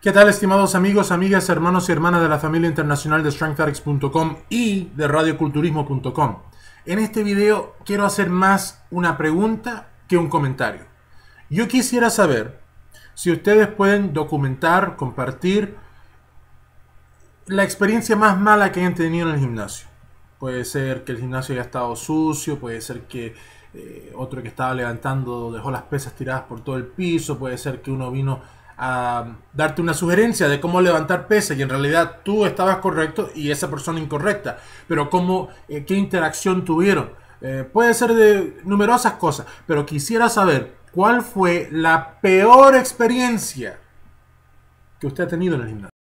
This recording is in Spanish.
¿Qué tal, estimados amigos, amigas, hermanos y hermanas de la familia internacional de StrengthRx.com y de radioculturismo.com? En este video quiero hacer más una pregunta que un comentario. Yo quisiera saber si ustedes pueden documentar, compartir la experiencia más mala que hayan tenido en el gimnasio. Puede ser que el gimnasio haya estado sucio, puede ser que eh, otro que estaba levantando dejó las pesas tiradas por todo el piso, puede ser que uno vino a darte una sugerencia de cómo levantar pesas y en realidad tú estabas correcto y esa persona incorrecta, pero cómo, eh, qué interacción tuvieron. Eh, puede ser de numerosas cosas, pero quisiera saber cuál fue la peor experiencia que usted ha tenido en el gimnasio.